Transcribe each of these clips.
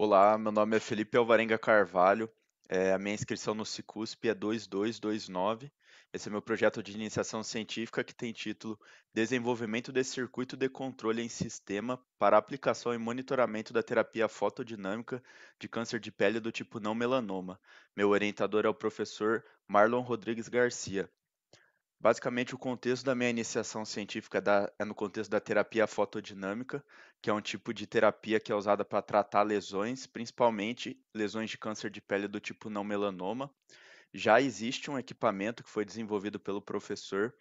Olá, meu nome é Felipe Alvarenga Carvalho. É, a minha inscrição no Cicusp é 2229. Esse é meu projeto de iniciação científica que tem título Desenvolvimento de circuito de controle em sistema para aplicação e monitoramento da terapia fotodinâmica de câncer de pele do tipo não melanoma. Meu orientador é o professor Marlon Rodrigues Garcia. Basicamente, o contexto da minha iniciação científica é no contexto da terapia fotodinâmica, que é um tipo de terapia que é usada para tratar lesões, principalmente lesões de câncer de pele do tipo não melanoma. Já existe um equipamento que foi desenvolvido pelo professor,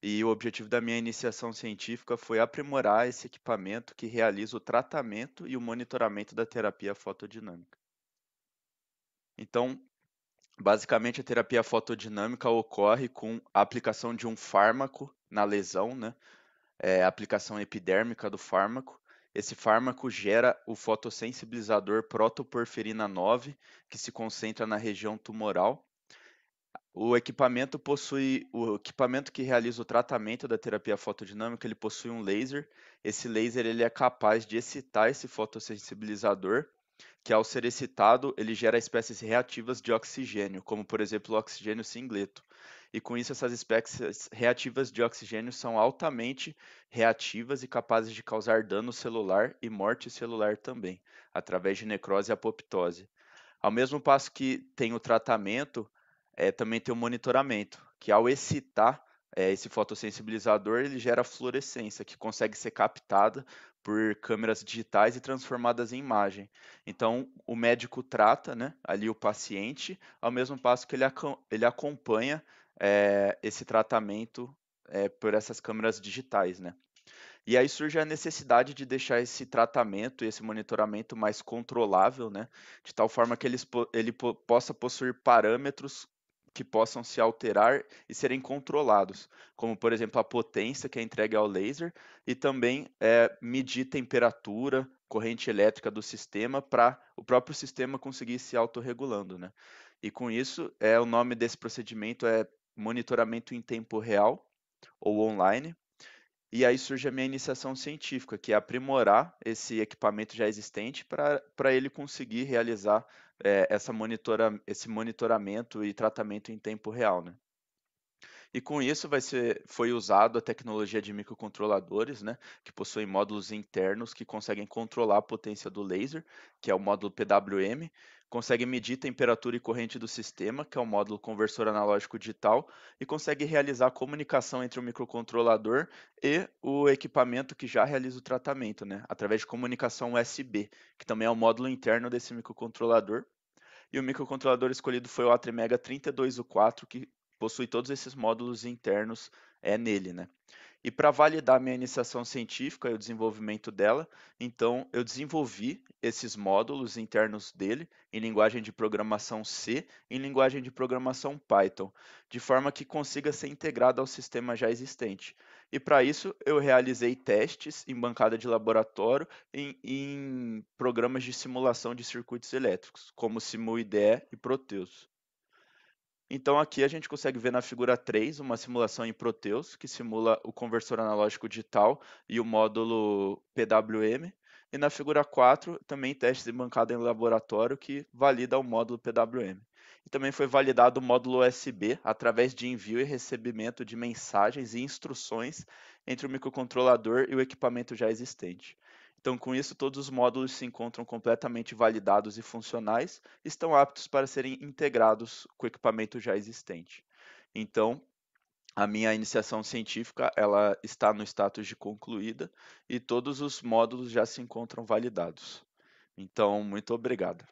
e o objetivo da minha iniciação científica foi aprimorar esse equipamento que realiza o tratamento e o monitoramento da terapia fotodinâmica. Então, Basicamente, a terapia fotodinâmica ocorre com a aplicação de um fármaco na lesão, né? É, aplicação epidérmica do fármaco. Esse fármaco gera o fotossensibilizador protoporferina 9, que se concentra na região tumoral. O equipamento possui o equipamento que realiza o tratamento da terapia fotodinâmica, ele possui um laser. Esse laser ele é capaz de excitar esse fotossensibilizador que ao ser excitado, ele gera espécies reativas de oxigênio, como por exemplo o oxigênio singleto. E com isso, essas espécies reativas de oxigênio são altamente reativas e capazes de causar dano celular e morte celular também, através de necrose e apoptose. Ao mesmo passo que tem o tratamento, é, também tem o monitoramento, que ao excitar, é, esse fotossensibilizador ele gera fluorescência, que consegue ser captada por câmeras digitais e transformadas em imagem. Então, o médico trata né, ali o paciente, ao mesmo passo que ele, aco ele acompanha é, esse tratamento é, por essas câmeras digitais. Né? E aí surge a necessidade de deixar esse tratamento e esse monitoramento mais controlável, né? De tal forma que ele, ele possa possuir parâmetros que possam se alterar e serem controlados, como por exemplo a potência que é entregue ao laser e também é, medir temperatura, corrente elétrica do sistema para o próprio sistema conseguir se autorregulando. Né? E com isso, é, o nome desse procedimento é monitoramento em tempo real ou online, e aí surge a minha iniciação científica, que é aprimorar esse equipamento já existente para ele conseguir realizar é, essa monitora, esse monitoramento e tratamento em tempo real. Né? E com isso vai ser, foi usado a tecnologia de microcontroladores, né, que possuem módulos internos que conseguem controlar a potência do laser, que é o módulo PWM, consegue medir temperatura e corrente do sistema, que é o módulo conversor analógico digital, e consegue realizar a comunicação entre o microcontrolador e o equipamento que já realiza o tratamento, né, através de comunicação USB, que também é o módulo interno desse microcontrolador. E o microcontrolador escolhido foi o Atmega 32U4, que possui todos esses módulos internos é nele, né? E para validar minha iniciação científica e o desenvolvimento dela, então eu desenvolvi esses módulos internos dele em linguagem de programação C e em linguagem de programação Python, de forma que consiga ser integrado ao sistema já existente. E para isso eu realizei testes em bancada de laboratório em, em programas de simulação de circuitos elétricos, como SimuIDE e Proteus. Então aqui a gente consegue ver na figura 3 uma simulação em Proteus, que simula o conversor analógico digital e o módulo PWM. E na figura 4, também testes de bancada em laboratório que valida o módulo PWM. E também foi validado o módulo USB através de envio e recebimento de mensagens e instruções entre o microcontrolador e o equipamento já existente. Então, com isso, todos os módulos se encontram completamente validados e funcionais, estão aptos para serem integrados com o equipamento já existente. Então, a minha iniciação científica ela está no status de concluída e todos os módulos já se encontram validados. Então, muito obrigado.